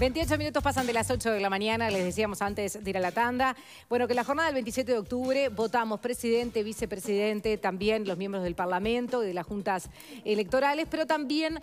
28 minutos pasan de las 8 de la mañana, les decíamos antes de ir a la tanda. Bueno, que la jornada del 27 de octubre votamos presidente, vicepresidente, también los miembros del Parlamento y de las juntas electorales, pero también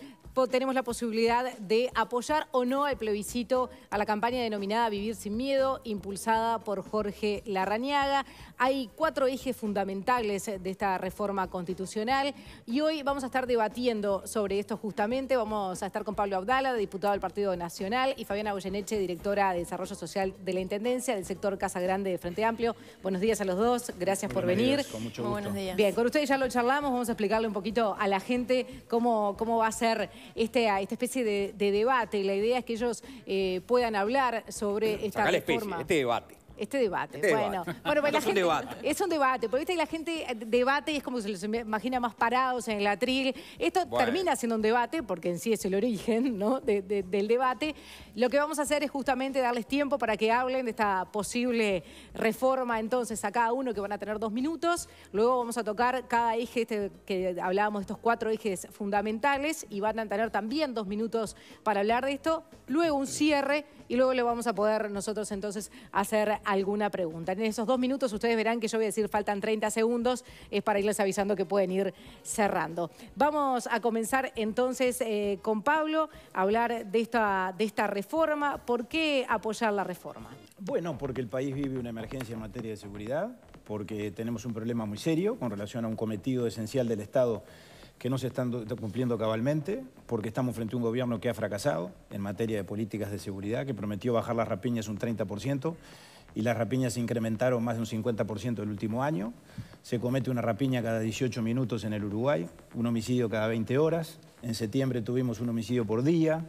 tenemos la posibilidad de apoyar o no el plebiscito a la campaña denominada Vivir sin Miedo, impulsada por Jorge Larrañaga. Hay cuatro ejes fundamentales de esta reforma constitucional y hoy vamos a estar debatiendo sobre esto justamente. Vamos a estar con Pablo Abdala, diputado del Partido Nacional y Fabiana Goyeneche, directora de Desarrollo Social de la Intendencia del sector Casa Grande de Frente Amplio. Buenos días a los dos, gracias por venir. con mucho gusto. Bien, con ustedes ya lo charlamos, vamos a explicarle un poquito a la gente cómo, cómo va a ser este, esta especie de, debate. La idea es que ellos eh, puedan hablar sobre esta reforma. este debate. Este, este debate. bueno, pues es un debate. Es un debate, porque la gente eh, debate y es como se les imagina más parados en el atril. Esto termina siendo un debate, porque en sí es el origen ¿no? del debate. Lo que vamos a hacer es justamente darles tiempo para que hablen de esta posible reforma entonces a cada uno, que van a tener dos minutos. Luego vamos a tocar cada eje este, que hablábamos de estos cuatro ejes fundamentales y van a tener también dos minutos para hablar de esto. Luego un cierre y luego le vamos a poder nosotros entonces hacer alguna pregunta. En esos dos minutos ustedes verán que yo voy a decir faltan 30 segundos, es para irles avisando que pueden ir cerrando. Vamos a comenzar entonces eh, con Pablo, a hablar de esta, de esta reforma. ¿Por qué apoyar la reforma? Bueno, porque el país vive una emergencia en materia de seguridad, porque tenemos un problema muy serio con relación a un cometido esencial del Estado que no se están cumpliendo cabalmente, porque estamos frente a un gobierno que ha fracasado en materia de políticas de seguridad, que prometió bajar las rapiñas un 30% y las rapiñas se incrementaron más de un 50% el último año. Se comete una rapiña cada 18 minutos en el Uruguay, un homicidio cada 20 horas. En septiembre tuvimos un homicidio por día.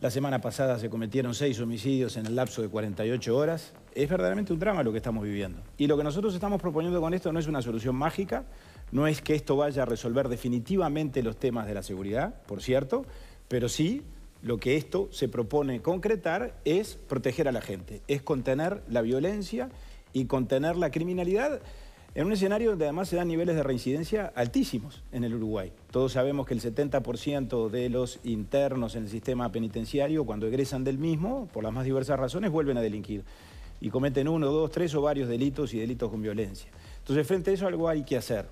La semana pasada se cometieron seis homicidios en el lapso de 48 horas. Es verdaderamente un drama lo que estamos viviendo. Y lo que nosotros estamos proponiendo con esto no es una solución mágica, no es que esto vaya a resolver definitivamente los temas de la seguridad, por cierto, pero sí lo que esto se propone concretar es proteger a la gente, es contener la violencia y contener la criminalidad en un escenario donde además se dan niveles de reincidencia altísimos en el Uruguay. Todos sabemos que el 70% de los internos en el sistema penitenciario, cuando egresan del mismo, por las más diversas razones, vuelven a delinquir. Y cometen uno, dos, tres o varios delitos y delitos con violencia. Entonces, frente a eso algo hay que hacer.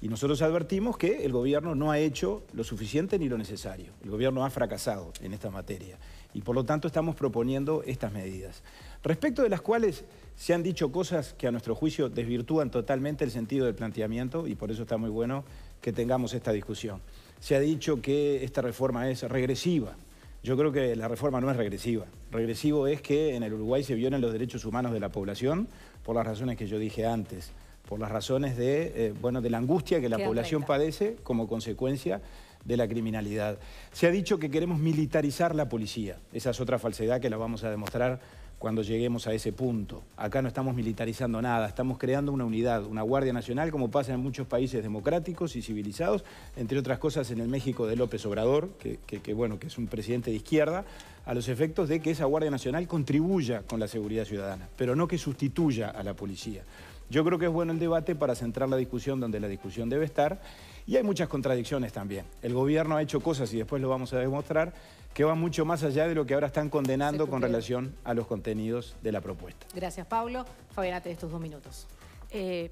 Y nosotros advertimos que el gobierno no ha hecho lo suficiente ni lo necesario. El gobierno ha fracasado en esta materia y por lo tanto estamos proponiendo estas medidas, respecto de las cuales se han dicho cosas que a nuestro juicio desvirtúan totalmente el sentido del planteamiento y por eso está muy bueno que tengamos esta discusión. Se ha dicho que esta reforma es regresiva. Yo creo que la reforma no es regresiva. Regresivo es que en el Uruguay se violen los derechos humanos de la población por las razones que yo dije antes, por las razones de, eh, bueno, de la angustia que la población padece como consecuencia de la criminalidad. Se ha dicho que queremos militarizar la policía. Esa es otra falsedad que la vamos a demostrar cuando lleguemos a ese punto. Acá no estamos militarizando nada, estamos creando una unidad, una Guardia Nacional, como pasa en muchos países democráticos y civilizados, entre otras cosas en el México de López Obrador, que, bueno, que es un presidente de izquierda, a los efectos de que esa Guardia Nacional contribuya con la seguridad ciudadana, pero no que sustituya a la policía. Yo creo que es bueno el debate para centrar la discusión donde la discusión debe estar. Y hay muchas contradicciones también. El gobierno ha hecho cosas, y después lo vamos a demostrar, que van mucho más allá de lo que ahora están condenando con relación a los contenidos de la propuesta. Gracias, Pablo. Fabián, te estos dos minutos. Eh,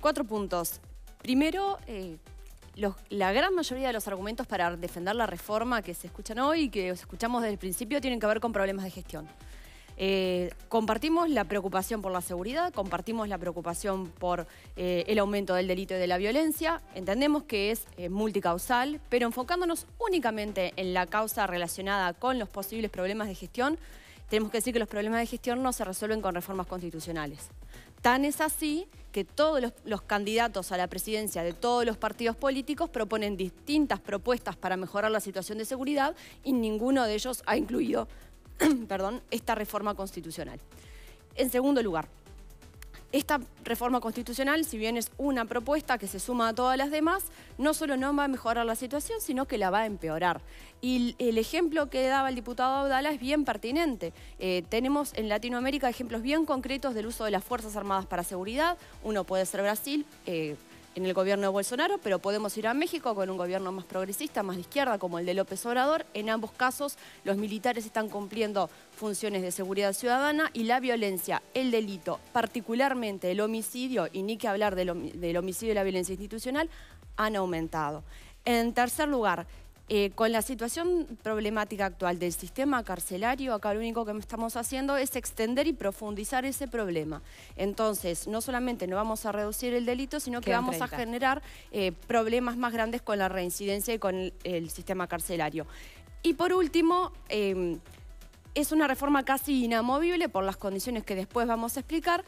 cuatro puntos. Primero, eh, la gran mayoría de los argumentos para defender la reforma que se escuchan hoy y que escuchamos desde el principio tienen que ver con problemas de gestión. Eh, compartimos la preocupación por la seguridad, compartimos la preocupación por eh, el aumento del delito y de la violencia, entendemos que es eh, multicausal, pero enfocándonos únicamente en la causa relacionada con los posibles problemas de gestión, tenemos que decir que los problemas de gestión no se resuelven con reformas constitucionales. Tan es así que todos los, candidatos a la presidencia de todos los partidos políticos proponen distintas propuestas para mejorar la situación de seguridad y ninguno de ellos ha incluido perdón, esta reforma constitucional. En segundo lugar, esta reforma constitucional, si bien es una propuesta que se suma a todas las demás, no solo no va a mejorar la situación, sino que la va a empeorar. Y el ejemplo que daba el diputado Audala es bien pertinente. Eh, tenemos en Latinoamérica ejemplos bien concretos del uso de las Fuerzas Armadas para seguridad. Uno puede ser Brasil. Eh, en el gobierno de Bolsonaro, pero podemos ir a México con un gobierno más progresista, más de izquierda, como el de López Obrador. En ambos casos, los militares están cumpliendo funciones de seguridad ciudadana y la violencia, el delito, particularmente el homicidio, y ni que hablar del, homicidio y la violencia institucional, han aumentado. En tercer lugar, eh, con la situación problemática actual del sistema carcelario, acá lo único que estamos haciendo es extender y profundizar ese problema. Entonces, no solamente no vamos a reducir el delito, sino que vamos a generar eh, problemas más grandes con la reincidencia y con el, sistema carcelario. Y por último, em, es una reforma casi inamovible por las condiciones que después vamos a explicar.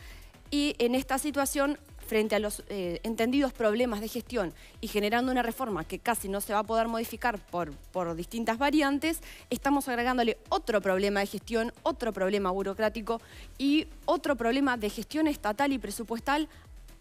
Y en esta situación frente a los eh, entendidos problemas de gestión y generando una reforma que casi no se va a poder modificar por, por distintas variantes, estamos agregándole otro problema de gestión, otro problema burocrático y otro problema de gestión estatal y presupuestal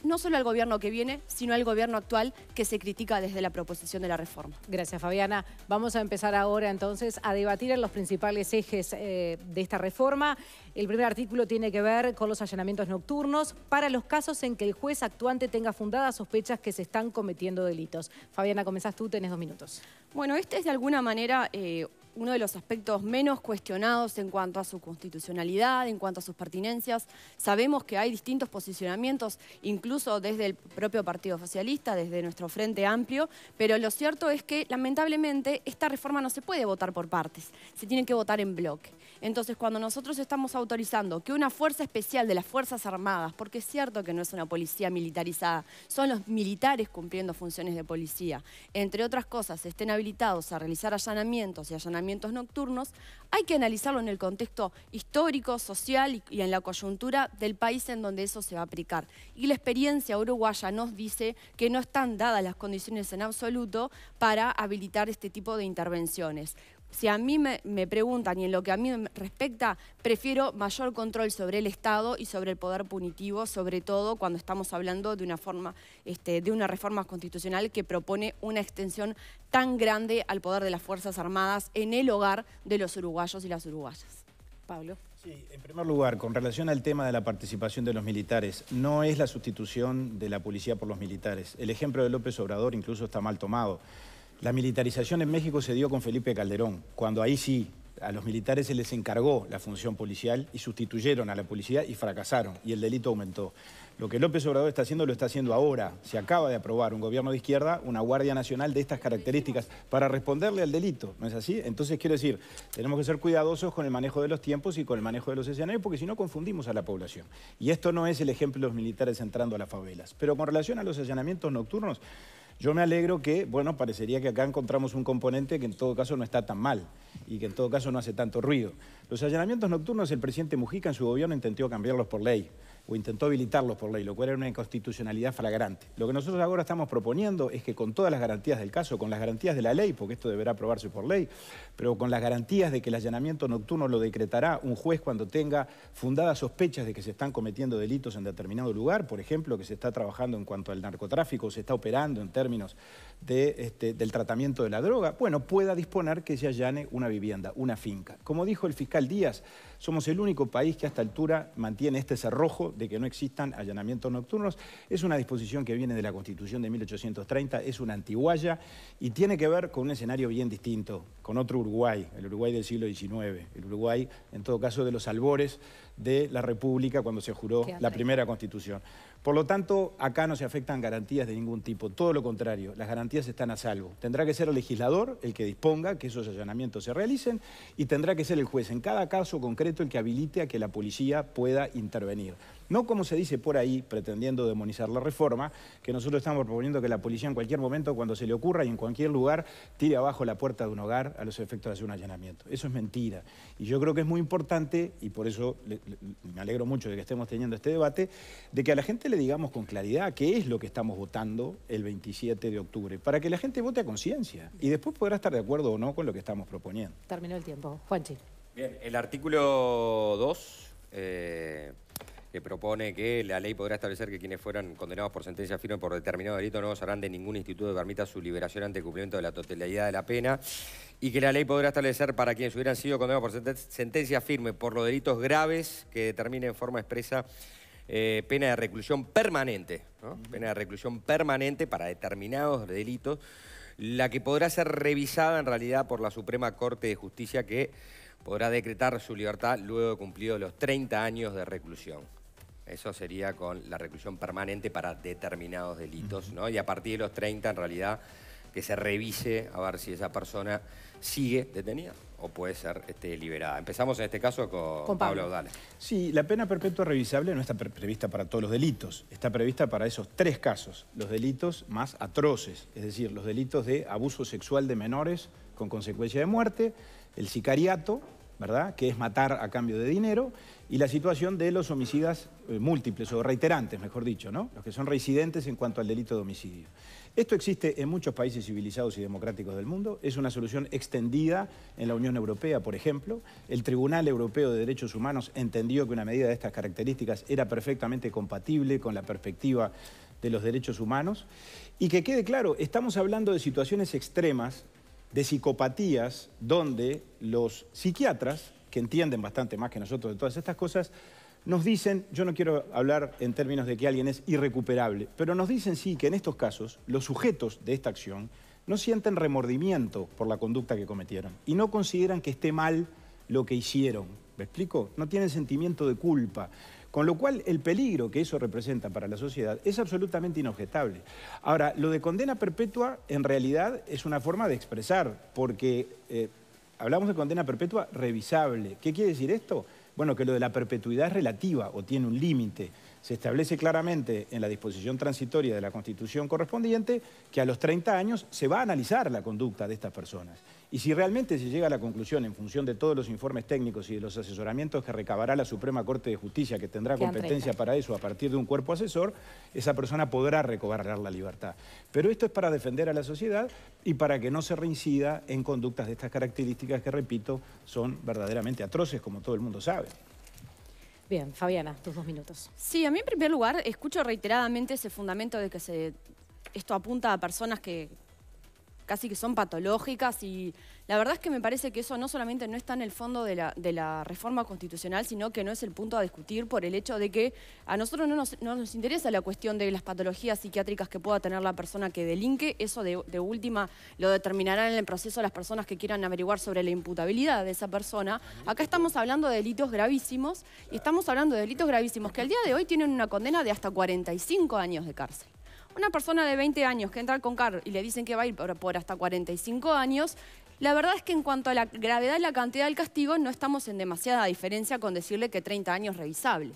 no solo al gobierno que viene, sino al gobierno actual que se critica desde la proposición de la reforma. Gracias, Fabiana. Vamos a empezar ahora entonces a debatir en los principales ejes eh, de esta reforma. El primer artículo tiene que ver con los allanamientos nocturnos para los casos en que el juez actuante tenga fundadas sospechas que se están cometiendo delitos. Fabiana, comenzás tú, tenés dos minutos. Bueno, este es de alguna manera... Eh, uno de los aspectos menos cuestionados en cuanto a su constitucionalidad, en cuanto a sus pertinencias. Sabemos que hay distintos posicionamientos, incluso desde el propio Partido Socialista, desde nuestro Frente Amplio, pero lo cierto es que lamentablemente esta reforma no se puede votar por partes, se tiene que votar en bloque. Entonces, cuando nosotros estamos autorizando que una fuerza especial de las Fuerzas Armadas, porque es cierto que no es una policía militarizada, son los militares cumpliendo funciones de policía, entre otras cosas, estén habilitados a realizar allanamientos y allanamientos nocturnos, hay que analizarlo en el contexto histórico, social y en la coyuntura del país en donde eso se va a aplicar. Y la experiencia uruguaya nos dice que no están dadas las condiciones en absoluto para habilitar este tipo de intervenciones si a mí me, preguntan y en lo que a mí me respecta, prefiero mayor control sobre el Estado y sobre el poder punitivo, sobre todo cuando estamos hablando de una forma, este, de una reforma constitucional que propone una extensión tan grande al poder de las Fuerzas Armadas en el hogar de los uruguayos y las uruguayas. Pablo. Sí, en primer lugar, con relación al tema de la participación de los militares, no es la sustitución de la policía por los militares. El ejemplo de López Obrador incluso está mal tomado. La militarización en México se dio con Felipe Calderón, cuando ahí sí a los militares se les encargó la función policial y sustituyeron a la policía y fracasaron y el delito aumentó. Lo que López Obrador está haciendo lo está haciendo ahora. Se acaba de aprobar un gobierno de izquierda, una Guardia Nacional de estas características para responderle al delito, ¿no es así? Entonces quiero decir, tenemos que ser cuidadosos con el manejo de los tiempos y con el manejo de los escenarios porque si no confundimos a la población. Y esto no es el ejemplo de los militares entrando a las favelas. Pero con relación a los allanamientos nocturnos, yo me alegro que, bueno, parecería que acá encontramos un componente que en todo caso no está tan mal y que en todo caso no hace tanto ruido. Los allanamientos nocturnos, el presidente Mujica en su gobierno intentó cambiarlos por ley o intentó habilitarlos por ley, lo cual era una inconstitucionalidad flagrante. Lo que nosotros ahora estamos proponiendo es que con todas las garantías del caso, con las garantías de la ley, porque esto deberá aprobarse por ley, pero con las garantías de que el allanamiento nocturno lo decretará un juez cuando tenga fundadas sospechas de que se están cometiendo delitos en determinado lugar, por ejemplo, que se está trabajando en cuanto al narcotráfico, se está operando en términos de, este, del tratamiento de la droga, bueno, pueda disponer que se allane una vivienda, una finca. Como dijo el fiscal Díaz, somos el único país que a esta altura mantiene este cerrojo de que no existan allanamientos nocturnos. Es una disposición que viene de la Constitución de 1830, es una antiguaya y tiene que ver con un escenario bien distinto, con otro Uruguay, el Uruguay del siglo XIX, el Uruguay, en todo caso, de los albores de la República cuando se juró la primera Constitución. Por lo tanto, acá no se afectan garantías de ningún tipo, todo lo contrario, las garantías están a salvo. Tendrá que ser el legislador el que disponga que esos allanamientos se realicen y tendrá que ser el juez en cada caso concreto el que habilite a que la policía pueda intervenir. No como se dice por ahí, pretendiendo demonizar la reforma, que nosotros estamos proponiendo que la policía en cualquier momento, cuando se le ocurra y en cualquier lugar, tire abajo la puerta de un hogar a los efectos de hacer un allanamiento. Eso es mentira. Y yo creo que es muy importante, y por eso me alegro mucho de que estemos teniendo este debate, de que a la gente le digamos con claridad qué es lo que estamos votando el 27 de octubre, para que la gente vote a conciencia y después podrá estar de acuerdo o no con lo que estamos proponiendo. Terminó el tiempo. Juanchi. Bien, el artículo 2 que propone que la ley podrá establecer que quienes fueran condenados por sentencia firme por determinado delito no gozarán de ningún instituto que permita su liberación ante el cumplimiento de la totalidad de la pena y que la ley podrá establecer para quienes hubieran sido condenados por sentencia firme por los delitos graves que determine en forma expresa eh, pena de reclusión permanente, pena de reclusión permanente para determinados delitos, la que podrá ser revisada en realidad por la Suprema Corte de Justicia que podrá decretar su libertad luego de cumplidos los 30 años de reclusión. Eso sería con la reclusión permanente para determinados delitos, ¿no? Y a partir de los 30, en realidad, que se revise a ver si esa persona sigue detenida o puede ser este, liberada. Empezamos en este caso con, Pablo. Pablo Sí, la pena perpetua revisable no está prevista para todos los delitos, está prevista para esos tres casos, los delitos más atroces, es decir, los delitos de abuso sexual de menores con consecuencia de muerte, el sicariato, ¿verdad? Que es matar a cambio de dinero. Y la situación de los homicidas eh, múltiples o reiterantes, mejor dicho, ¿no? Los que son reincidentes en cuanto al delito de homicidio. Esto existe en muchos países civilizados y democráticos del mundo. Es una solución extendida en la Unión Europea, por ejemplo. El Tribunal Europeo de Derechos Humanos entendió que una medida de estas características era perfectamente compatible con la perspectiva de los derechos humanos. Y que quede claro, estamos hablando de situaciones extremas de psicopatías donde los psiquiatras, que entienden bastante más que nosotros de todas estas cosas, nos dicen, yo no quiero hablar en términos de que alguien es irrecuperable, pero nos dicen sí que en estos casos los sujetos de esta acción no sienten remordimiento por la conducta que cometieron y no consideran que esté mal lo que hicieron. ¿Me explico? No tienen sentimiento de culpa. Con lo cual, el peligro que eso representa para la sociedad es absolutamente inobjetable. Ahora, lo de condena perpetua en realidad es una forma de expresar, porque eh, hablamos de condena perpetua revisable. ¿Qué quiere decir esto? Bueno, que lo de la perpetuidad es relativa o tiene un límite se establece claramente en la disposición transitoria de la Constitución correspondiente que a los 30 años se va a analizar la conducta de estas personas. Y si realmente se llega a la conclusión, en función de todos los informes técnicos y de los asesoramientos que recabará la Suprema Corte de Justicia, que tendrá competencia para eso a partir de un cuerpo asesor, esa persona podrá recobrar la libertad. Pero esto es para defender a la sociedad y para que no se reincida en conductas de estas características que, repito, son verdaderamente atroces, como todo el mundo sabe. Bien, Fabiana, tus dos minutos. Sí, a mí en primer lugar escucho reiteradamente ese fundamento de que se, esto apunta a personas que casi que son patológicas y la verdad es que me parece que eso no solamente no está en el fondo de la, de la reforma constitucional, sino que no es el punto a discutir por el hecho de que a nosotros no nos, interesa la cuestión de las patologías psiquiátricas que pueda tener la persona que delinque, eso de, de última lo determinarán en el proceso las personas que quieran averiguar sobre la imputabilidad de esa persona. Acá estamos hablando de delitos gravísimos y estamos hablando de delitos gravísimos que al día de hoy tienen una condena de hasta 45 años de cárcel. Una persona de 20 años que entra con CAR y le dicen que va a ir por, hasta 45 años, la verdad es que en cuanto a la gravedad y la cantidad del castigo, no estamos en demasiada diferencia con decirle que 30 años revisable.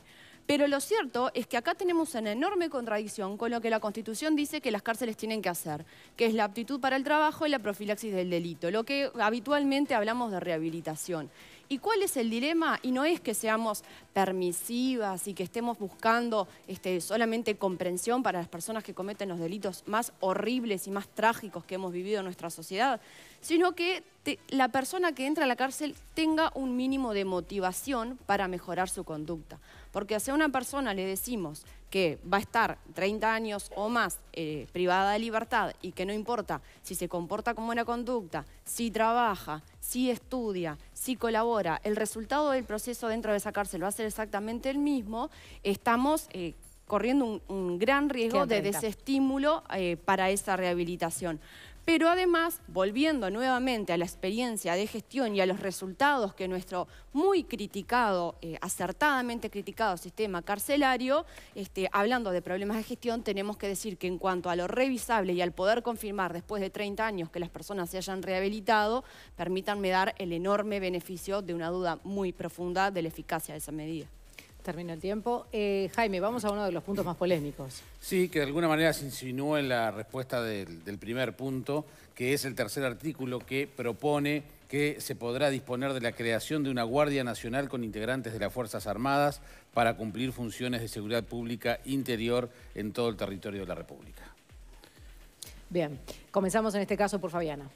Pero lo cierto es que acá tenemos una enorme contradicción con lo que la Constitución dice que las cárceles tienen que hacer, que es la aptitud para el trabajo y la profilaxis del delito, lo que habitualmente hablamos de rehabilitación. ¿Y cuál es el dilema? Y no es que seamos permisivas y que estemos buscando este, solamente comprensión para las personas que cometen los delitos más horribles y más trágicos que hemos vivido en nuestra sociedad, sino que la persona que entra a la cárcel tenga un mínimo de motivación para mejorar su conducta. Porque si a una persona le decimos que va a estar 30 años o más eh, privada de libertad y que no importa si se comporta con buena conducta, si trabaja, si estudia, si colabora, el resultado del proceso dentro de esa cárcel va a ser exactamente el mismo, estamos... Eh, corriendo un, gran riesgo de desestímulo eh, para esa rehabilitación. Pero además, volviendo nuevamente a la experiencia de gestión y a los resultados que nuestro muy criticado, eh, acertadamente criticado sistema carcelario, este, hablando de problemas de gestión, tenemos que decir que en cuanto a lo revisable y al poder confirmar después de 30 años que las personas se hayan rehabilitado, permítanme dar el enorme beneficio de una duda muy profunda de la eficacia de esa medida. Termino el tiempo. Eh, Jaime, vamos a uno de los puntos más polémicos. Sí, que de alguna manera se insinuó en la respuesta del primer punto, que es el tercer artículo que propone que se podrá disponer de la creación de una Guardia Nacional con integrantes de las Fuerzas Armadas para cumplir funciones de seguridad pública interior en todo el territorio de la República. Bien, comenzamos en este caso por Fabiana.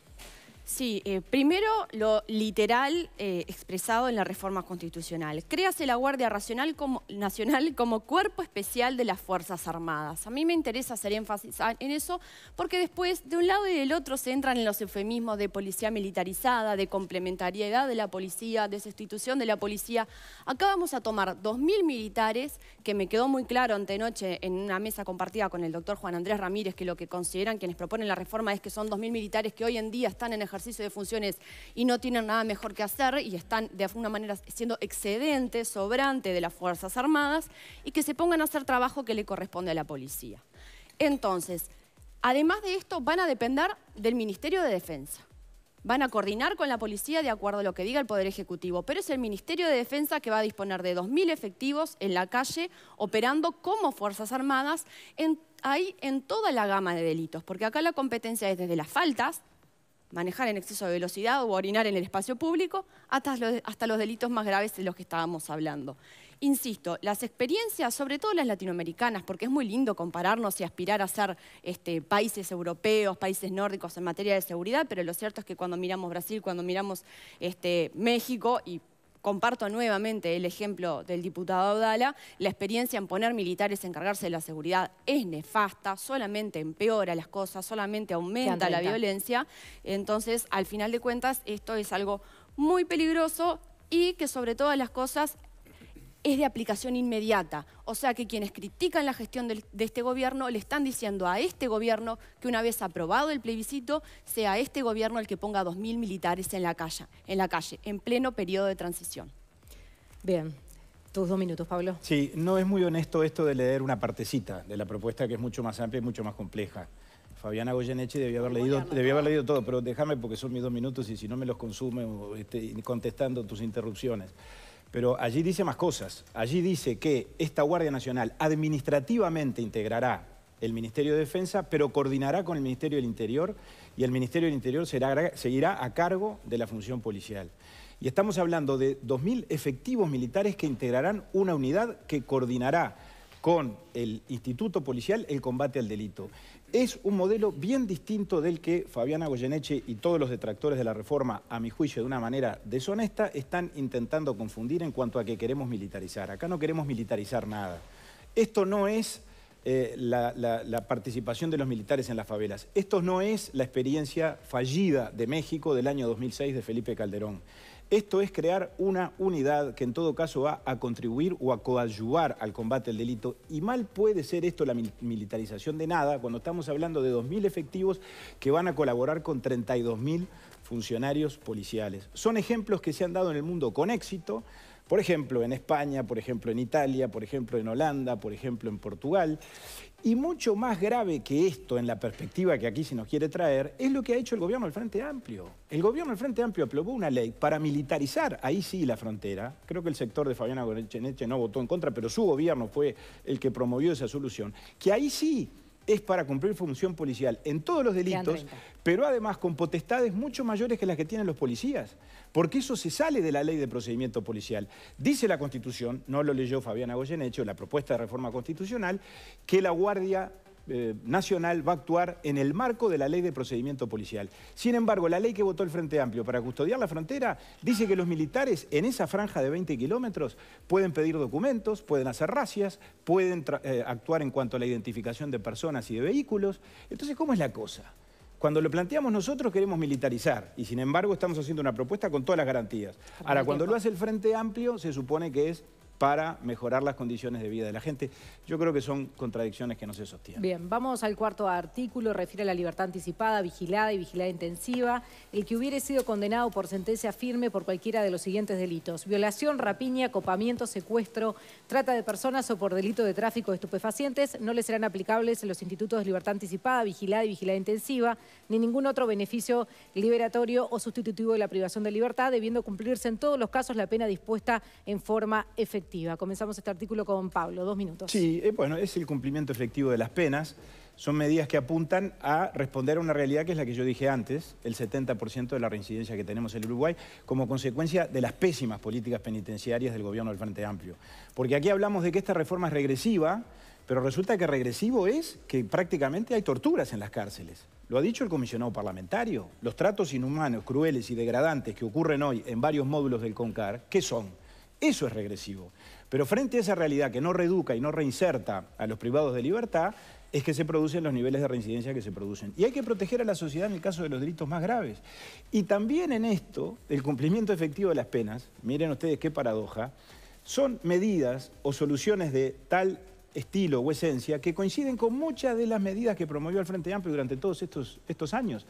Sí, eh, primero lo literal eh, expresado en la reforma constitucional. Créase la Guardia Racional como, Nacional como cuerpo especial de las Fuerzas Armadas. A mí me interesa hacer énfasis en eso porque después de un lado y del otro se entran en los eufemismos de policía militarizada, de complementariedad de la policía, de sustitución de la policía. Acá vamos a tomar 2.000 militares, que me quedó muy claro antenoche en una mesa compartida con el doctor Juan Andrés Ramírez, que lo que consideran quienes proponen la reforma es que son 2.000 militares que hoy en día están en ejercicio de funciones y no tienen nada mejor que hacer y están de alguna manera siendo excedente, sobrante de las Fuerzas Armadas y que se pongan a hacer trabajo que le corresponde a la policía. Entonces, además de esto, van a depender del Ministerio de Defensa. Van a coordinar con la policía de acuerdo a lo que diga el Poder Ejecutivo, pero es el Ministerio de Defensa que va a disponer de 2.000 efectivos en la calle operando como Fuerzas Armadas ahí en toda la gama de delitos, porque acá la competencia es desde las faltas, manejar en exceso de velocidad o orinar en el espacio público, hasta los, hasta los delitos más graves de los que estábamos hablando. Insisto, las experiencias, sobre todo las latinoamericanas, porque es muy lindo compararnos y aspirar a ser este, países europeos, países nórdicos en materia de seguridad, pero lo cierto es que cuando miramos Brasil, cuando miramos este, México y comparto nuevamente el ejemplo del diputado Audala. la experiencia en poner militares a encargarse de la seguridad es nefasta, solamente empeora las cosas, solamente aumenta la violencia. Entonces, al final de cuentas, esto es algo muy peligroso y que sobre todas las cosas es de aplicación inmediata. O sea que quienes critican la gestión de este gobierno le están diciendo a este gobierno que una vez aprobado el plebiscito, sea este gobierno el que ponga 2.000 militares en la, calle, en la calle, en pleno periodo de transición. Bien. Tus dos minutos, Pablo. Sí, no es muy honesto esto de leer una partecita de la propuesta que es mucho más amplia y mucho más compleja. Fabiana Goyeneche debía haber, leído, haber leído todo, pero déjame porque son mis dos minutos y si no me los consume este, contestando tus interrupciones. Pero allí dice más cosas. Allí dice que esta Guardia Nacional administrativamente integrará el Ministerio de Defensa, pero coordinará con el Ministerio del Interior y el Ministerio del Interior seguirá a cargo de la función policial. Y estamos hablando de 2.000 efectivos militares que integrarán una unidad que coordinará con el Instituto Policial el combate al delito. Es un modelo bien distinto del que Fabiana Goyeneche y todos los detractores de la reforma, a mi juicio de una manera deshonesta, están intentando confundir en cuanto a que queremos militarizar. Acá no queremos militarizar nada. Esto no es eh, la, la, participación de los militares en las favelas. Esto no es la experiencia fallida de México del año 2006 de Felipe Calderón. Esto es crear una unidad que en todo caso va a contribuir o a coadyuvar al combate del delito. Y mal puede ser esto la militarización de nada cuando estamos hablando de 2.000 efectivos que van a colaborar con 32.000 funcionarios policiales. Son ejemplos que se han dado en el mundo con éxito. Por ejemplo, en España, por ejemplo, en Italia, por ejemplo, en Holanda, por ejemplo, en Portugal. Y mucho más grave que esto, en la perspectiva que aquí se nos quiere traer, es lo que ha hecho el gobierno del Frente Amplio. El gobierno del Frente Amplio aprobó una ley para militarizar, ahí sí, la frontera. Creo que el sector de Fabiana Gorecheneche no votó en contra, pero su gobierno fue el que promovió esa solución. Que ahí sí es para cumplir función policial en todos los delitos, pero además con potestades mucho mayores que las que tienen los policías, porque eso se sale de la ley de procedimiento policial. Dice la Constitución, no lo leyó Fabián hecho la propuesta de reforma constitucional, que la Guardia eh, nacional va a actuar en el marco de la ley de procedimiento policial. Sin embargo, la ley que votó el Frente Amplio para custodiar la frontera dice que los militares en esa franja de 20 kilómetros pueden pedir documentos, pueden hacer racias, pueden eh, actuar en cuanto a la identificación de personas y de vehículos. Entonces, ¿cómo es la cosa? Cuando lo planteamos nosotros queremos militarizar y sin embargo estamos haciendo una propuesta con todas las garantías. Ahora, cuando lo hace el Frente Amplio se supone que es para mejorar las condiciones de vida de la gente. Yo creo que son contradicciones que no se sostienen. Bien, vamos al cuarto artículo, refiere a la libertad anticipada, vigilada y vigilada intensiva. El que hubiere sido condenado por sentencia firme por cualquiera de los siguientes delitos. Violación, rapiña, acopamiento, secuestro, trata de personas o por delito de tráfico de estupefacientes, no le serán aplicables los institutos de libertad anticipada, vigilada y vigilada intensiva, ni ningún otro beneficio liberatorio o sustitutivo de la privación de libertad, debiendo cumplirse en todos los casos la pena dispuesta en forma efectiva. Comenzamos este artículo con Pablo, dos minutos. Sí, eh, bueno, es el cumplimiento efectivo de las penas. Son medidas que apuntan a responder a una realidad que es la que yo dije antes, el 70% de la reincidencia que tenemos en Uruguay, como consecuencia de las pésimas políticas penitenciarias del gobierno del Frente Amplio. Porque aquí hablamos de que esta reforma es regresiva, pero resulta que regresivo es que prácticamente hay torturas en las cárceles. Lo ha dicho el comisionado parlamentario. Los tratos inhumanos, crueles y degradantes que ocurren hoy en varios módulos del CONCAR, ¿qué son? Eso es regresivo. Pero frente a esa realidad que no reduca y no reinserta a los privados de libertad, es que se producen los niveles de reincidencia que se producen. Y hay que proteger a la sociedad en el caso de los delitos más graves. Y también en esto, el cumplimiento efectivo de las penas, miren ustedes qué paradoja, son medidas o soluciones de tal estilo o esencia que coinciden con muchas de las medidas que promovió el Frente Amplio durante todos estos, estos años.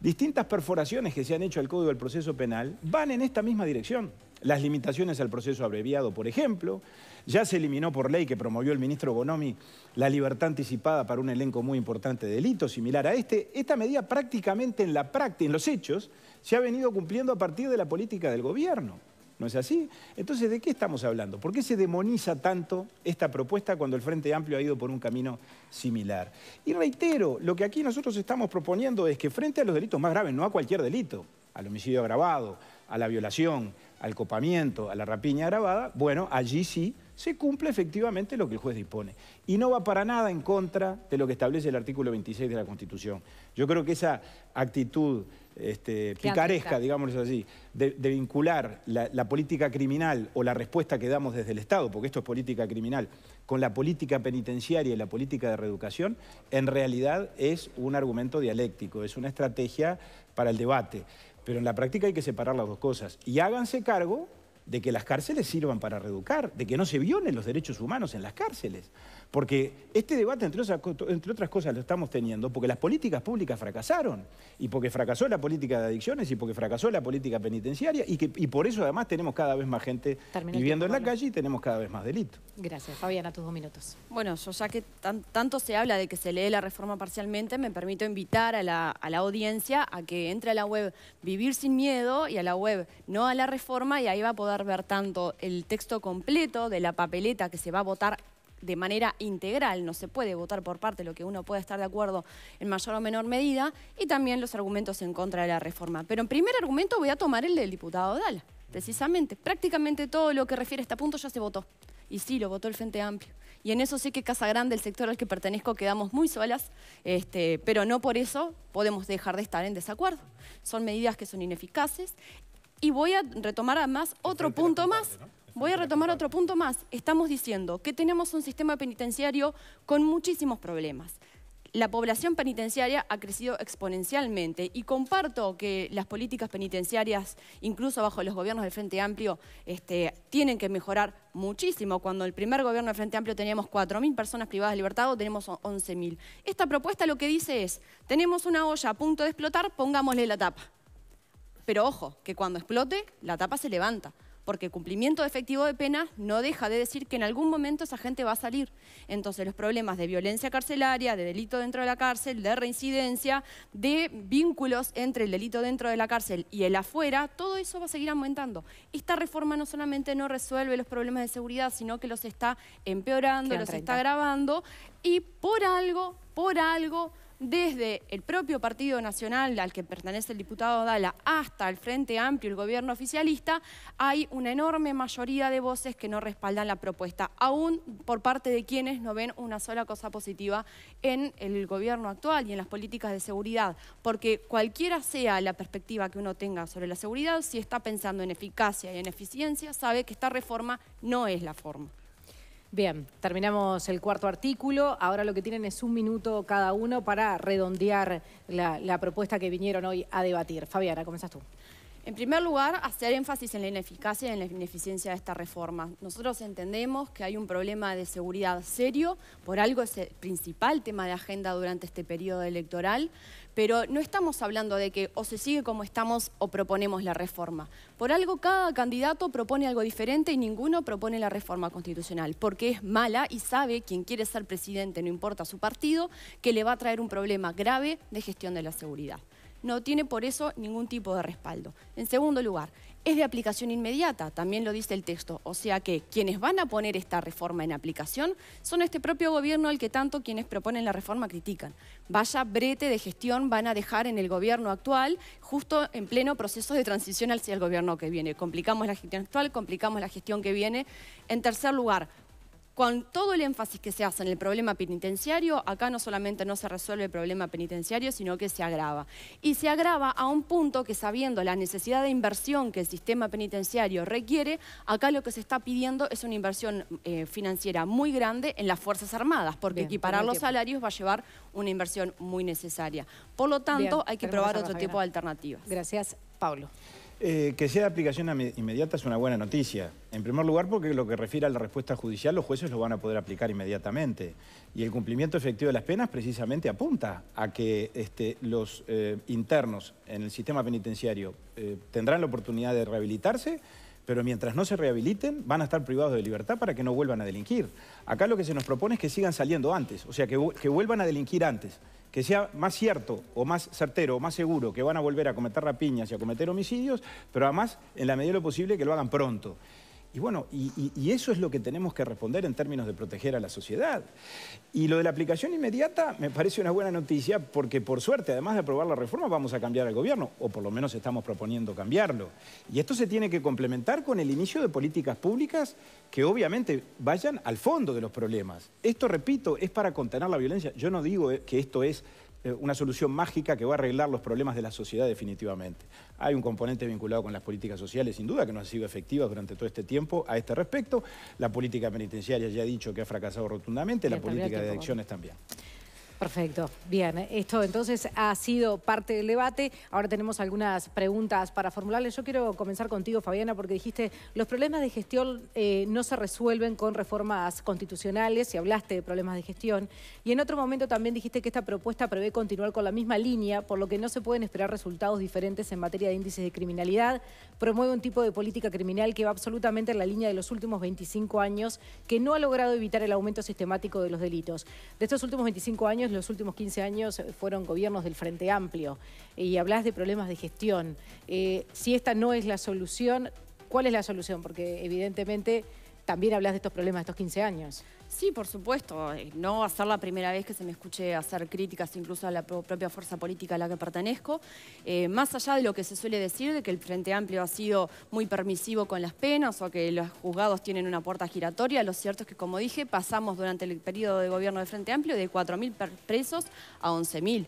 Distintas perforaciones que se han hecho al Código del Proceso Penal van en esta misma dirección. Las limitaciones al proceso abreviado, por ejemplo. Ya se eliminó por ley que promovió el ministro Bonomi la libertad anticipada para un elenco muy importante de delitos, similar a este. Esta medida prácticamente en la práctica, en los hechos, se ha venido cumpliendo a partir de la política del gobierno. ¿No es así? Entonces, ¿de qué estamos hablando? ¿Por qué se demoniza tanto esta propuesta cuando el Frente Amplio ha ido por un camino similar? Y reitero, lo que aquí nosotros estamos proponiendo es que frente a los delitos más graves, no a cualquier delito, al homicidio agravado, a la violación, al copamiento, a la rapiña agravada, bueno, allí sí se cumple efectivamente lo que el juez dispone. Y no va para nada en contra de lo que establece el artículo 26 de la Constitución. Yo creo que esa actitud este, picaresca, digámoslo así, de, vincular la, política criminal o la respuesta que damos desde el Estado, porque esto es política criminal, con la política penitenciaria y la política de reeducación, en realidad es un argumento dialéctico, es una estrategia para el debate. Pero en la práctica hay que separar las dos cosas. Y háganse cargo de que las cárceles sirvan para reeducar, de que no se violen los derechos humanos en las cárceles. Porque este debate, entre, otras cosas, lo estamos teniendo porque las políticas públicas fracasaron, y porque fracasó la política de adicciones, y porque fracasó la política penitenciaria, y, por eso además tenemos cada vez más gente viviendo en la calle y tenemos cada vez más delito. Gracias, Fabiana, tus dos minutos. Bueno, yo ya que tanto se habla de que se lee la reforma parcialmente, me permito invitar a la audiencia a que entre a la web Vivir sin Miedo y a la web No a la Reforma, y ahí va a poder ver tanto el texto completo de la papeleta que se va a votar de manera integral, no se puede votar por parte lo que uno pueda estar de acuerdo en mayor o menor medida, y también los argumentos en contra de la reforma. Pero en primer argumento voy a tomar el del diputado Dal precisamente. Prácticamente todo lo que refiere a este punto ya se votó. Y sí, lo votó el Frente Amplio. Y en eso sí que Casa Grande, el sector al que pertenezco, quedamos muy solas, este, pero no por eso podemos dejar de estar en desacuerdo. Son medidas que son ineficaces y voy a retomar además otro punto más. Voy a retomar otro punto más. Estamos diciendo que tenemos un sistema penitenciario con muchísimos problemas. La población penitenciaria ha crecido exponencialmente y comparto que las políticas penitenciarias, incluso bajo los gobiernos del Frente Amplio, este, tienen que mejorar muchísimo. Cuando el primer gobierno del Frente Amplio teníamos 4.000 personas privadas de libertad, o tenemos 11.000. Esta propuesta lo que dice es, tenemos una olla a punto de explotar, pongámosle la tapa. Pero ojo, que cuando explote, la tapa se levanta porque cumplimiento efectivo de penas no deja de decir que en algún momento esa gente va a salir. Entonces los problemas de violencia carcelaria, de delito dentro de la cárcel, de reincidencia, de vínculos entre el delito dentro de la cárcel y el afuera, todo eso va a seguir aumentando. Esta reforma no solamente no resuelve los problemas de seguridad, sino que los está empeorando, los está agravando y por algo, por algo desde el propio Partido Nacional al que pertenece el diputado Dala hasta el Frente Amplio, el gobierno oficialista, hay una enorme mayoría de voces que no respaldan la propuesta, aún por parte de quienes no ven una sola cosa positiva en el gobierno actual y en las políticas de seguridad, porque cualquiera sea la perspectiva que uno tenga sobre la seguridad, si está pensando en eficacia y en eficiencia, sabe que esta reforma no es la forma. Bien, terminamos el cuarto artículo. Ahora lo que tienen es un minuto cada uno para redondear la, propuesta que vinieron hoy a debatir. Fabiana, comenzás tú. En primer lugar, hacer énfasis en la ineficacia y en la ineficiencia de esta reforma. Nosotros entendemos que hay un problema de seguridad serio, por algo es el principal tema de agenda durante este periodo electoral, pero no estamos hablando de que o se sigue como estamos o proponemos la reforma. Por algo cada candidato propone algo diferente y ninguno propone la reforma constitucional, porque es mala y sabe quien quiere ser presidente, no importa su partido, que le va a traer un problema grave de gestión de la seguridad. No tiene por eso ningún tipo de respaldo. En segundo lugar, es de aplicación inmediata, también lo dice el texto. O sea que quienes van a poner esta reforma en aplicación son este propio gobierno al que tanto quienes proponen la reforma critican. Vaya brete de gestión van a dejar en el gobierno actual, justo en pleno proceso de transición hacia el gobierno que viene. Complicamos la gestión actual, complicamos la gestión que viene. En tercer lugar, con todo el énfasis que se hace en el problema penitenciario, acá no solamente no se resuelve el problema penitenciario, sino que se agrava. Y se agrava a un punto que sabiendo la necesidad de inversión que el sistema penitenciario requiere, acá lo que se está pidiendo es una inversión eh, financiera muy grande en las Fuerzas Armadas, porque equiparar los salarios va a llevar una inversión muy necesaria. Por lo tanto, hay que probar otro tipo de alternativas. Gracias, Pablo. Eh, que sea de aplicación inmediata es una buena noticia. En primer lugar, porque lo que refiere a la respuesta judicial, los jueces lo van a poder aplicar inmediatamente. Y el cumplimiento efectivo de las penas precisamente apunta a que este, los eh, internos en el sistema penitenciario eh, tendrán la oportunidad de rehabilitarse pero mientras no se rehabiliten van a estar privados de libertad para que no vuelvan a delinquir. Acá lo que se nos propone es que sigan saliendo antes, o sea, que, vuelvan a delinquir antes, que sea más cierto o más certero o más seguro que van a volver a cometer rapiñas y a cometer homicidios, pero además en la medida de lo posible que lo hagan pronto. Y bueno, y, eso es lo que tenemos que responder en términos de proteger a la sociedad. Y lo de la aplicación inmediata me parece una buena noticia porque por suerte, además de aprobar la reforma, vamos a cambiar al gobierno, o por lo menos estamos proponiendo cambiarlo. Y esto se tiene que complementar con el inicio de políticas públicas que obviamente vayan al fondo de los problemas. Esto, repito, es para contener la violencia. Yo no digo eh, que esto es eh, una solución mágica que va a arreglar los problemas de la sociedad definitivamente. Hay un componente vinculado con las políticas sociales, sin duda, que no ha sido efectiva durante todo este tiempo a este respecto. La política penitenciaria ya he dicho que ha fracasado rotundamente, la política de adicciones también. Perfecto, bien. Esto entonces ha sido parte del debate. Ahora tenemos algunas preguntas para formularles. Yo quiero comenzar contigo, Fabiana, porque dijiste, los problemas de gestión eh, no se resuelven con reformas constitucionales y hablaste de problemas de gestión. Y en otro momento también dijiste que esta propuesta prevé continuar con la misma línea, por lo que no se pueden esperar resultados diferentes en materia de índices de criminalidad. Promueve un tipo de política criminal que va absolutamente en la línea de los últimos 25 años, que no ha logrado evitar el aumento sistemático de los delitos. De estos últimos 25 años, los últimos 15 años eh, fueron gobiernos del Frente Amplio y hablas de problemas de gestión. Eh, si esta no es la solución, ¿cuál es la solución? Porque evidentemente también hablas de estos problemas de estos 15 años. Sí, por supuesto. Eh, no va a ser la primera vez que se me escuche hacer críticas incluso a la propia fuerza política a la que pertenezco. Eh, más allá de lo que se suele decir, de que el Frente Amplio ha sido muy permisivo con las penas o que los juzgados tienen una puerta giratoria, lo cierto es que, como dije, pasamos durante el periodo de gobierno del Frente Amplio de 4.000 presos a 11.000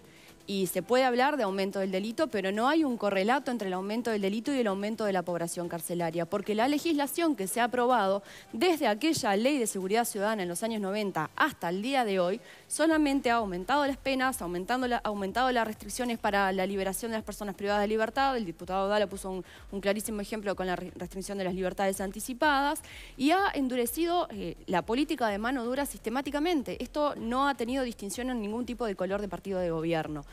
y se puede hablar de aumento del delito, pero no hay un correlato entre el aumento del delito y el aumento de la población carcelaria, porque la legislación que se ha aprobado desde aquella ley de seguridad ciudadana en los años 90 hasta el día de hoy solamente ha aumentado las penas, aumentando la, aumentado las restricciones para la liberación de las personas privadas de libertad, el diputado Dala puso un, clarísimo ejemplo con la restricción de las libertades anticipadas, y ha endurecido eh, la política de mano dura sistemáticamente. Esto no ha tenido distinción en ningún tipo de color de partido de gobierno.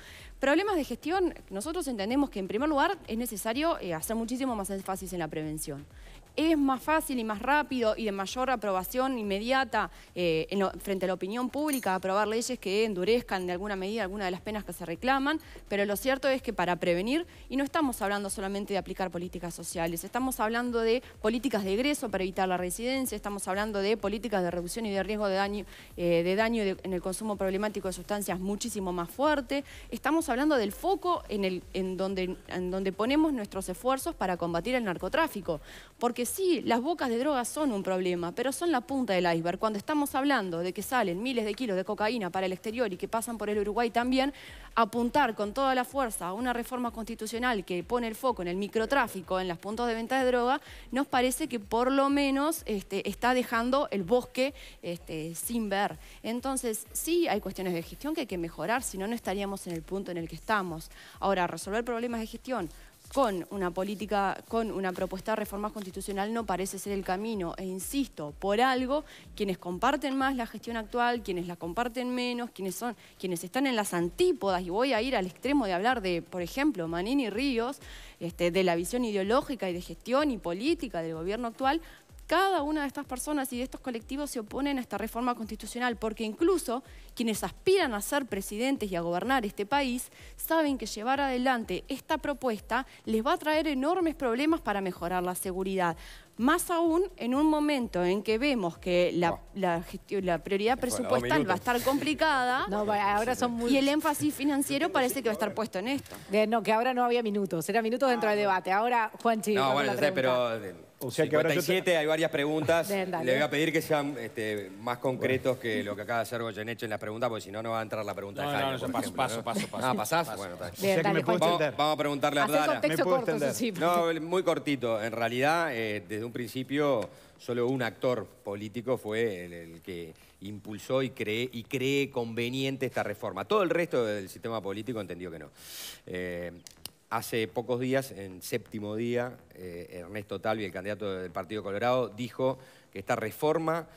Problemas de gestión, nosotros entendemos que en primer lugar es necesario eh, hacer muchísimo más énfasis en la prevención es más fácil y más rápido y de mayor aprobación inmediata eh, frente a la opinión pública aprobar leyes que endurezcan de alguna medida alguna de las penas que se reclaman, pero lo cierto es que para prevenir, y no estamos hablando solamente de aplicar políticas sociales, estamos hablando de políticas de egreso para evitar la residencia, estamos hablando de políticas de reducción y de riesgo de daño, eh, de daño en el consumo problemático de sustancias muchísimo más fuerte, estamos hablando del foco en, el, en, donde, en donde ponemos nuestros esfuerzos para combatir el narcotráfico, porque sí, las bocas de drogas son un problema, pero son la punta del iceberg. Cuando estamos hablando de que salen miles de kilos de cocaína para el exterior y que pasan por el Uruguay también, apuntar con toda la fuerza a una reforma constitucional que pone el foco en el microtráfico, en los puntos de venta de droga, nos parece que por lo menos este, está dejando el bosque este, sin ver. Entonces, sí hay cuestiones de gestión que hay que mejorar, si no, no estaríamos en el punto en el que estamos. Ahora, resolver problemas de gestión con una política, con una propuesta de reforma constitucional no parece ser el camino. E insisto, por algo, quienes comparten más la gestión actual, quienes la comparten menos, quienes son, quienes están en las antípodas, y voy a ir al extremo de hablar de, por ejemplo, Manini Ríos, este, de la visión ideológica y de gestión y política del gobierno actual, cada una de estas personas y de estos colectivos se oponen a esta reforma constitucional, porque incluso quienes aspiran a ser presidentes y a gobernar este país saben que llevar adelante esta propuesta les va a traer enormes problemas para mejorar la seguridad. Más aún en un momento en que vemos que la, prioridad presupuestal va a estar complicada y el énfasis financiero parece que va a estar puesto en esto. Eh, no, que ahora no había minutos, eran minutos dentro del debate. Ahora, Juanchi. No, bueno, pero o sea que hay varias preguntas. Le voy a pedir que sean este, más concretos que lo que acaba de hacer Goyeneche en las preguntas, porque si no, no va a entrar la pregunta de No, no, paso, paso, paso, paso, Ah, pasás. vamos, a preguntarle a Dana. Me No, muy cortito. En realidad, eh, desde un principio, solo un actor político fue el, que impulsó y cree, y cree conveniente esta reforma. Todo el resto del sistema político entendió que no. Eh, Hace pocos días, en séptimo día, eh, Ernesto Talvi, el candidato del Partido Colorado, dijo que esta reforma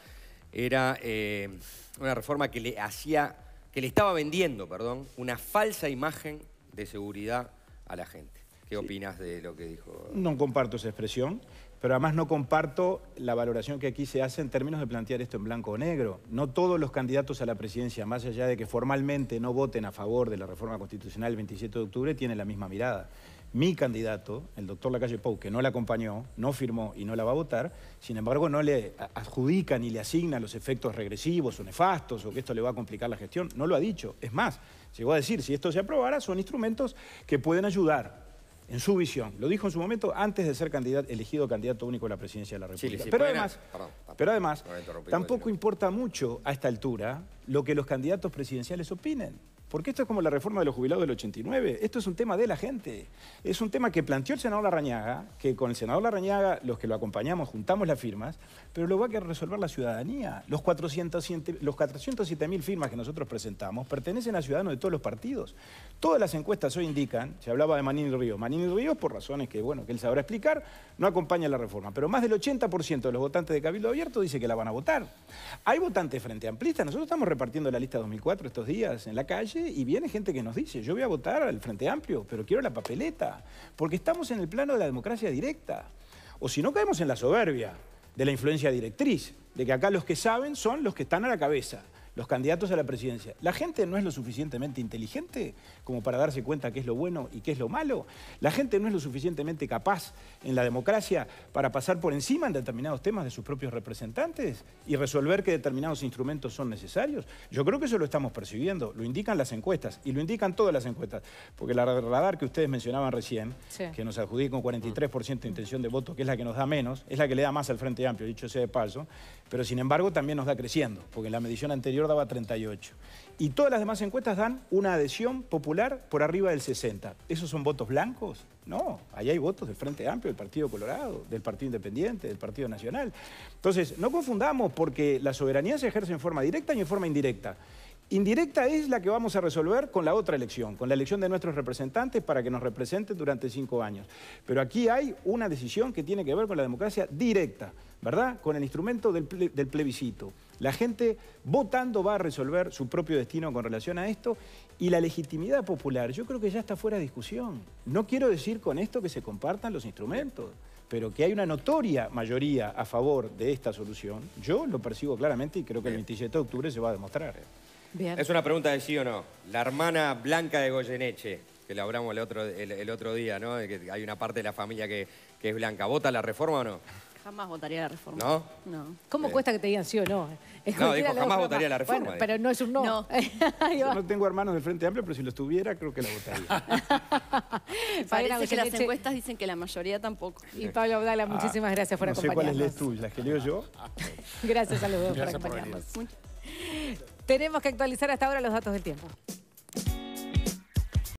era eh, una reforma que le hacía, que le estaba vendiendo, perdón, una falsa imagen de seguridad a la gente. ¿Qué opinas de lo que dijo? No comparto esa expresión pero además no comparto la valoración que aquí se hace en términos de plantear esto en blanco o negro. No todos los candidatos a la presidencia, más allá de que formalmente no voten a favor de la reforma constitucional el 27 de octubre, tienen la misma mirada. Mi candidato, el doctor Lacalle Pou, que no la acompañó, no firmó y no la va a votar, sin embargo no le adjudica ni le asigna los efectos regresivos o nefastos o que esto le va a complicar la gestión, no lo ha dicho. Es más, llegó a decir, si esto se aprobara, son instrumentos que pueden ayudar en su visión. Lo dijo en su momento antes de ser elegido candidato único a la presidencia de la República. pero además, tampoco importa mucho a esta altura lo que los candidatos presidenciales opinen. Porque esto es como la reforma de los jubilados del 89. Esto es un tema de la gente. Es un tema que planteó el senador Larrañaga, que con el senador Larrañaga, los que lo acompañamos, juntamos las firmas, pero lo va a resolver la ciudadanía. Los 407.000 los firmas que nosotros presentamos pertenecen a ciudadanos de todos los partidos. Todas las encuestas hoy indican, se hablaba de Manini Ríos. Manini Ríos, por razones que, bueno, que él sabrá explicar, no acompaña la reforma. Pero más del 80% de los votantes de Cabildo Abierto dice que la van a votar. Hay votantes frente a amplistas. Nosotros estamos repartiendo la lista 2004 estos días en la calle y viene gente que nos dice, yo voy a votar al Frente Amplio, pero quiero la papeleta, porque estamos en el plano de la democracia directa. O si no caemos en la soberbia de la influencia directriz, de que acá los que saben son los que están a la cabeza los candidatos a la presidencia. ¿La gente no es lo suficientemente inteligente como para darse cuenta qué es lo bueno y qué es lo malo? ¿La gente no es lo suficientemente capaz en la democracia para pasar por encima en determinados temas de sus propios representantes y resolver que determinados instrumentos son necesarios? Yo creo que eso lo estamos percibiendo, lo indican las encuestas y lo indican todas las encuestas, porque la radar que ustedes mencionaban recién, que nos adjudica un 43% de intención de voto, que es la que nos da menos, es la que le da más al Frente Amplio, dicho sea de paso, pero sin embargo también nos da creciendo, porque en la medición anterior daba 38. Y todas las demás encuestas dan una adhesión popular por arriba del 60. ¿Esos son votos blancos? No, ahí hay votos del Frente Amplio, del Partido Colorado, del Partido Independiente, del Partido Nacional. Entonces, no confundamos porque la soberanía se ejerce en forma directa y en forma indirecta. Indirecta es la que vamos a resolver con la otra elección, con la elección de nuestros representantes para que nos representen durante cinco años. Pero aquí hay una decisión que tiene que ver con la democracia directa, ¿verdad? Con el instrumento del, del plebiscito. La gente votando va a resolver su propio destino con relación a esto y la legitimidad popular yo creo que ya está fuera de discusión. No quiero decir con esto que se compartan los instrumentos, pero que hay una notoria mayoría a favor de esta solución, yo lo percibo claramente y creo que el 27 de octubre se va a demostrar. Bien. Es una pregunta de sí o no. La hermana Blanca de Goyeneche, que la hablamos el otro, otro día, ¿no? Que hay una parte de la familia que, que es blanca. ¿Vota la reforma o no? Jamás votaría la reforma. ¿No? No. cómo eh. cuesta que te digan sí o no? No, dijo, jamás votaría la reforma, pero no es un no. No. Yo no tengo hermanos del Frente Amplio, pero si los tuviera, creo que la votaría. Parece que las encuestas dicen que la mayoría tampoco. Y Pablo Abdala, ah, muchísimas gracias por no sé cuáles lees tú, las que leo yo. Gracias a los dos por acompañarnos. Tenemos que actualizar hasta ahora los datos del tiempo.